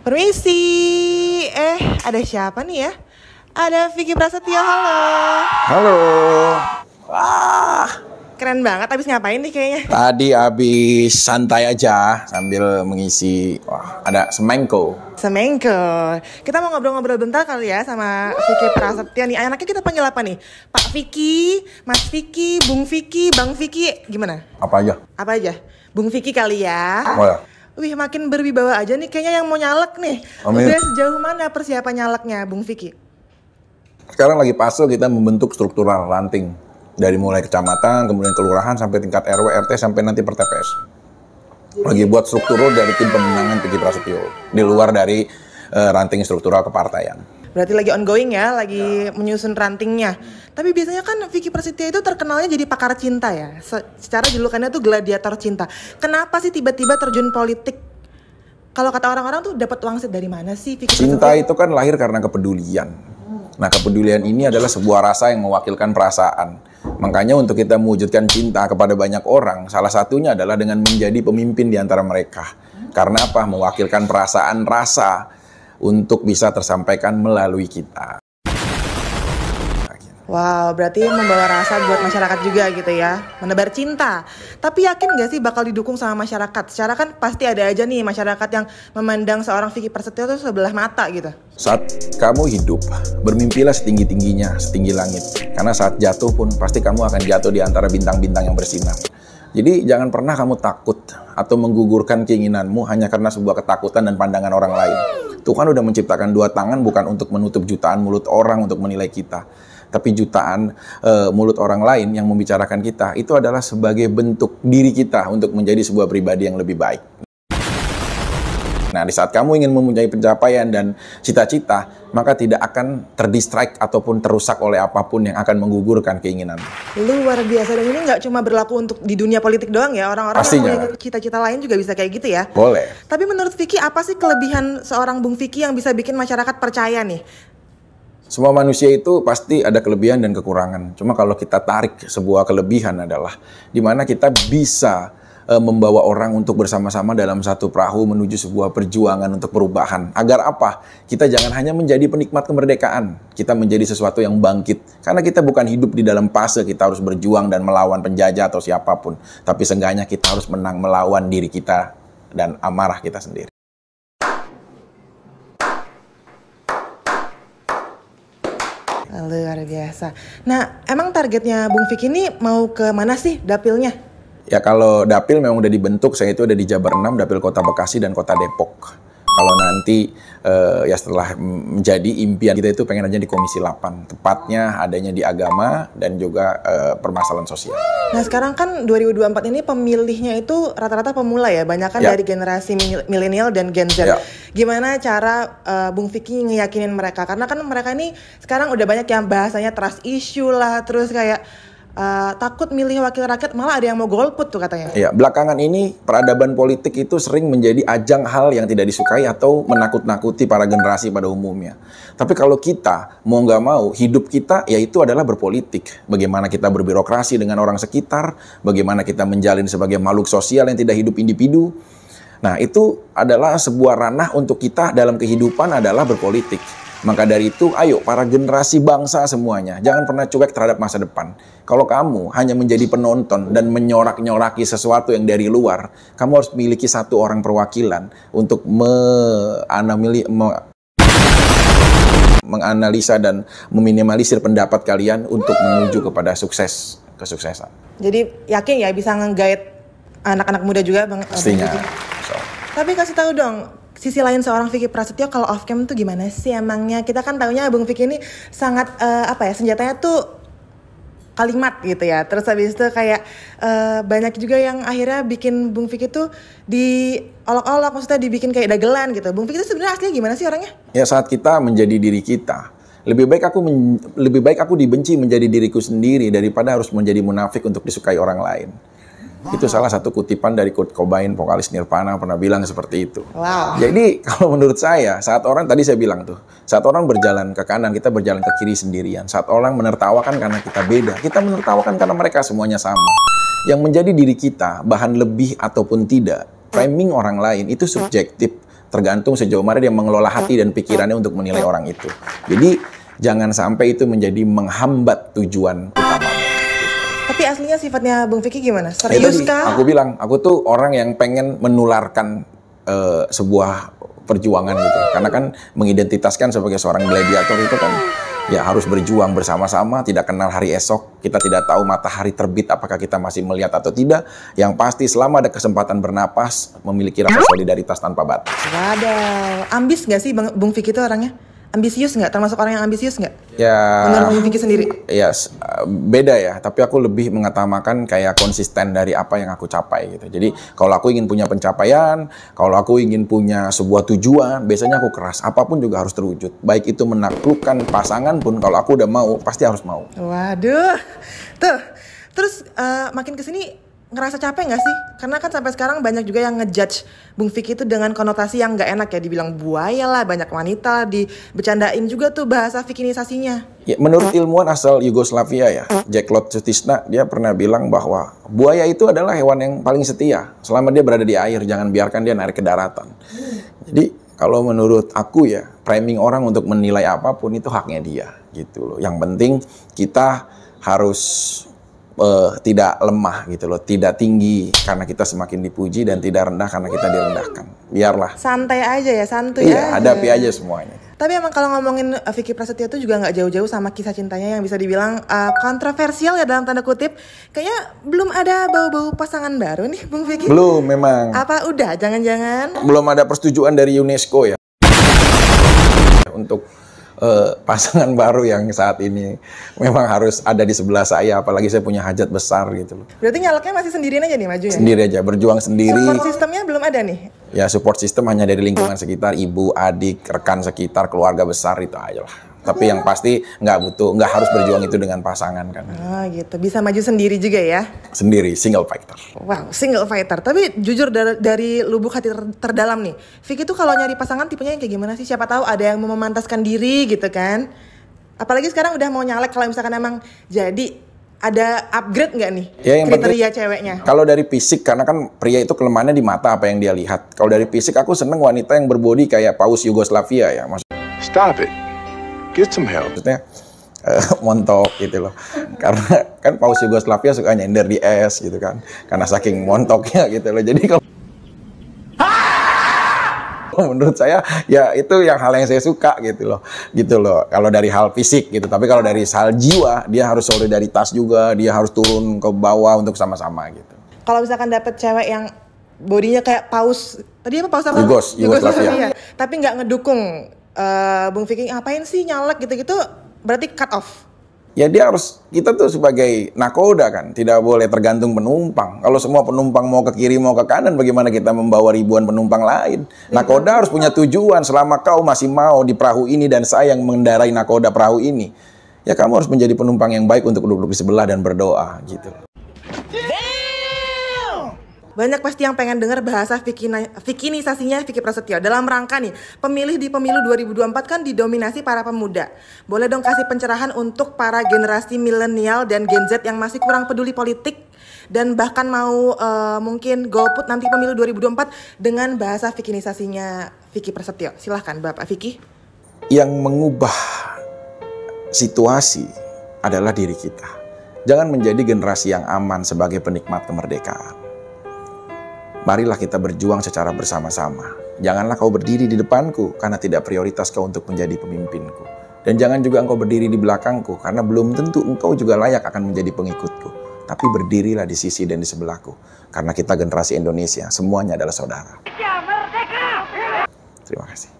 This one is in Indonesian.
Permisi. Eh, ada siapa nih ya? Ada Vicky Prasetyo, halo. Halo. Wah, keren banget. Abis ngapain nih kayaknya? Tadi abis santai aja sambil mengisi. Wah, ada semengko. Semengko. Kita mau ngobrol-ngobrol bentar kali ya sama Woo. Vicky Prasetyo nih. Anaknya kita panggil apa nih? Pak Vicky, Mas Vicky, Bung Vicky, Bang Vicky, gimana? Apa aja? Apa aja? Bung Vicky kali ya. Oh ya wih makin berwibawa aja nih kayaknya yang mau nyalek nih. Amin. Udah sejauh mana persiapan nyaleknya Bung Vicky? Sekarang lagi pasal kita membentuk struktural ranting dari mulai kecamatan, kemudian kelurahan sampai tingkat RW, RT sampai nanti per TPS. Lagi buat struktural dari tim pemenangan Pegi Prasetyo di luar dari uh, ranting struktural kepartaian berarti lagi ongoing ya lagi ya. menyusun rantingnya hmm. tapi biasanya kan Vicky Prasetya itu terkenalnya jadi pakar cinta ya secara julukannya tuh gladiator cinta kenapa sih tiba-tiba terjun politik kalau kata orang-orang tuh dapat wangsit dari mana sih Vicky cinta Prasetya? itu kan lahir karena kepedulian nah kepedulian ini adalah sebuah rasa yang mewakilkan perasaan makanya untuk kita mewujudkan cinta kepada banyak orang salah satunya adalah dengan menjadi pemimpin di antara mereka karena apa mewakilkan perasaan rasa untuk bisa tersampaikan melalui kita. Wow, berarti membawa rasa buat masyarakat juga gitu ya, menebar cinta. Tapi yakin gak sih bakal didukung sama masyarakat? Secara kan pasti ada aja nih masyarakat yang memandang seorang Vicky Prasetyo itu sebelah mata gitu. Saat kamu hidup, bermimpilah setinggi-tingginya, setinggi langit. Karena saat jatuh pun pasti kamu akan jatuh di antara bintang-bintang yang bersinar. Jadi jangan pernah kamu takut atau menggugurkan keinginanmu hanya karena sebuah ketakutan dan pandangan orang lain. Tuhan udah menciptakan dua tangan bukan untuk menutup jutaan mulut orang untuk menilai kita, tapi jutaan e, mulut orang lain yang membicarakan kita itu adalah sebagai bentuk diri kita untuk menjadi sebuah pribadi yang lebih baik. Nah, di saat kamu ingin mempunyai pencapaian dan cita-cita, maka tidak akan terdistract ataupun terusak oleh apapun yang akan menggugurkan keinginan. Luar biasa dan ini nggak cuma berlaku untuk di dunia politik doang ya, orang-orang yang punya cita-cita lain juga bisa kayak gitu ya. Boleh. Tapi menurut Vicky apa sih kelebihan seorang Bung Vicky yang bisa bikin masyarakat percaya nih semua manusia itu pasti ada kelebihan dan kekurangan. Cuma kalau kita tarik sebuah kelebihan adalah di mana kita bisa Eh, membawa orang untuk bersama-sama dalam satu perahu menuju sebuah perjuangan untuk perubahan. Agar apa? Kita jangan hanya menjadi penikmat kemerdekaan, kita menjadi sesuatu yang bangkit. Karena kita bukan hidup di dalam fase kita harus berjuang dan melawan penjajah atau siapapun, tapi seenggaknya kita harus menang melawan diri kita dan amarah kita sendiri. Luar biasa. Nah, emang targetnya Bung Fik ini mau ke mana sih dapilnya? Ya kalau dapil memang udah dibentuk, saya itu udah di Jabar 6, dapil Kota Bekasi dan Kota Depok. Kalau nanti uh, ya setelah menjadi impian kita itu pengen aja di Komisi 8, tepatnya adanya di agama dan juga uh, permasalahan sosial. Nah sekarang kan 2024 ini pemilihnya itu rata-rata pemula ya, banyak kan ya. dari generasi milenial dan Gen Z. Ya. Gimana cara uh, Bung Vicky ngeyakinin mereka? Karena kan mereka ini sekarang udah banyak yang bahasanya trust issue lah, terus kayak Uh, takut milih wakil rakyat malah ada yang mau golput tuh katanya. Iya, belakangan ini peradaban politik itu sering menjadi ajang hal yang tidak disukai atau menakut-nakuti para generasi pada umumnya. Tapi kalau kita mau nggak mau hidup kita yaitu adalah berpolitik. Bagaimana kita berbirokrasi dengan orang sekitar, bagaimana kita menjalin sebagai makhluk sosial yang tidak hidup individu. Nah, itu adalah sebuah ranah untuk kita dalam kehidupan adalah berpolitik. Maka dari itu, ayo para generasi bangsa semuanya, jangan pernah cuek terhadap masa depan. Kalau kamu hanya menjadi penonton dan menyorak-nyoraki sesuatu yang dari luar, kamu harus memiliki satu orang perwakilan untuk me, menganalisa dan meminimalisir pendapat kalian untuk menuju kepada sukses kesuksesan. Jadi yakin ya bisa nge anak-anak muda juga Bang? Pastinya. Tapi kasih tahu dong sisi lain seorang Vicky Prasetyo kalau off cam tuh gimana sih emangnya? Kita kan tahunya Bung Vicky ini sangat uh, apa ya senjatanya tuh kalimat gitu ya. Terus habis itu kayak uh, banyak juga yang akhirnya bikin Bung Vicky tuh di olok-olok maksudnya dibikin kayak dagelan gitu. Bung Vicky itu sebenarnya aslinya gimana sih orangnya? Ya saat kita menjadi diri kita. Lebih baik aku men, lebih baik aku dibenci menjadi diriku sendiri daripada harus menjadi munafik untuk disukai orang lain. Itu salah satu kutipan dari Kurt Cobain, vokalis Nirvana pernah bilang seperti itu. Wow. Jadi kalau menurut saya, saat orang tadi saya bilang tuh, saat orang berjalan ke kanan, kita berjalan ke kiri sendirian. Saat orang menertawakan karena kita beda, kita menertawakan karena mereka semuanya sama. Yang menjadi diri kita, bahan lebih ataupun tidak, framing orang lain itu subjektif, tergantung sejauh mana dia mengelola hati dan pikirannya untuk menilai orang itu. Jadi jangan sampai itu menjadi menghambat tujuan utama. Tapi aslinya sifatnya Bung Vicky gimana? Ya, Serius ya, kah? Aku bilang, aku tuh orang yang pengen menularkan uh, sebuah perjuangan gitu. Karena kan mengidentitaskan sebagai seorang gladiator itu kan ya harus berjuang bersama-sama, tidak kenal hari esok, kita tidak tahu matahari terbit apakah kita masih melihat atau tidak. Yang pasti selama ada kesempatan bernapas, memiliki rasa solidaritas tanpa batas. Waduh, ambis gak sih Bung Vicky itu orangnya? ambisius nggak termasuk orang yang ambisius nggak ya menurut Vicky sendiri ya yes, beda ya tapi aku lebih mengatakan kayak konsisten dari apa yang aku capai gitu jadi kalau aku ingin punya pencapaian kalau aku ingin punya sebuah tujuan biasanya aku keras apapun juga harus terwujud baik itu menaklukkan pasangan pun kalau aku udah mau pasti harus mau waduh tuh terus uh, makin kesini ngerasa capek nggak sih? Karena kan sampai sekarang banyak juga yang ngejudge Bung Vicky itu dengan konotasi yang nggak enak ya, dibilang buaya lah, banyak wanita, dibecandain juga tuh bahasa vikinisasinya. Ya, menurut ilmuwan asal Yugoslavia ya, Jack Lot dia pernah bilang bahwa buaya itu adalah hewan yang paling setia. Selama dia berada di air, jangan biarkan dia naik ke daratan. Jadi kalau menurut aku ya, framing orang untuk menilai apapun itu haknya dia gitu loh. Yang penting kita harus uh, tidak lemah gitu loh, tidak tinggi karena kita semakin dipuji dan tidak rendah karena kita direndahkan. Biarlah. Santai aja ya, santuy iya, aja. hadapi aja semuanya. Tapi emang kalau ngomongin eh, Vicky Prasetyo itu juga nggak jauh-jauh sama kisah cintanya yang bisa dibilang uh, kontroversial ya dalam tanda kutip. Kayaknya belum ada bau-bau pasangan baru nih Bung Vicky. Belum memang. Apa udah? Jangan-jangan. Belum ada persetujuan dari UNESCO ya. Untuk uh, pasangan baru yang saat ini memang harus ada di sebelah saya apalagi saya punya hajat besar gitu loh. Berarti nyalaknya masih sendirian aja nih maju ya? Sendiri aja, berjuang sendiri. Support sistemnya belum ada nih? Ya support sistem hanya dari lingkungan sekitar, ibu, adik, rekan sekitar, keluarga besar itu aja lah tapi yang pasti nggak butuh nggak harus berjuang itu dengan pasangan kan ah gitu bisa maju sendiri juga ya sendiri single fighter wow single fighter tapi jujur dari, dari lubuk hati ter terdalam nih Vicky tuh kalau nyari pasangan tipenya yang kayak gimana sih siapa tahu ada yang memantaskan diri gitu kan apalagi sekarang udah mau nyalek kalau misalkan emang jadi ada upgrade nggak nih ya, yang kriteria penting, ceweknya? Kalau dari fisik, karena kan pria itu kelemahannya di mata apa yang dia lihat. Kalau dari fisik, aku seneng wanita yang berbodi kayak paus Yugoslavia ya. Maksud... Stop it get some help. Maksudnya eh, montok gitu loh. Karena kan paus Yugoslavia suka nyender di es gitu kan. Karena saking montoknya gitu loh. Jadi kalau menurut saya ya itu yang hal yang saya suka gitu loh gitu loh kalau dari hal fisik gitu tapi kalau dari hal jiwa dia harus solidaritas juga dia harus turun ke bawah untuk sama-sama gitu kalau misalkan dapet cewek yang bodinya kayak paus tadi apa paus apa Yugos, Yugoslavia. Yugoslavia tapi nggak ngedukung uh, Bung Viking ngapain sih nyalek gitu-gitu berarti cut off. Ya dia harus kita tuh sebagai nakoda kan tidak boleh tergantung penumpang. Kalau semua penumpang mau ke kiri mau ke kanan bagaimana kita membawa ribuan penumpang lain? Iya. Nakoda harus punya tujuan selama kau masih mau di perahu ini dan saya yang mengendarai nakoda perahu ini. Ya kamu harus menjadi penumpang yang baik untuk duduk di sebelah dan berdoa gitu banyak pasti yang pengen dengar bahasa vikinisasinya fikinisasinya Vicky Prasetyo dalam rangka nih pemilih di pemilu 2024 kan didominasi para pemuda. Boleh dong kasih pencerahan untuk para generasi milenial dan Gen Z yang masih kurang peduli politik dan bahkan mau uh, mungkin golput nanti pemilu 2024 dengan bahasa vikinisasinya Vicky Prasetyo. Silahkan Bapak Vicky. Yang mengubah situasi adalah diri kita. Jangan menjadi generasi yang aman sebagai penikmat kemerdekaan Marilah kita berjuang secara bersama-sama. Janganlah kau berdiri di depanku karena tidak prioritas kau untuk menjadi pemimpinku. Dan jangan juga engkau berdiri di belakangku karena belum tentu engkau juga layak akan menjadi pengikutku. Tapi berdirilah di sisi dan di sebelahku. Karena kita generasi Indonesia, semuanya adalah saudara. Terima kasih.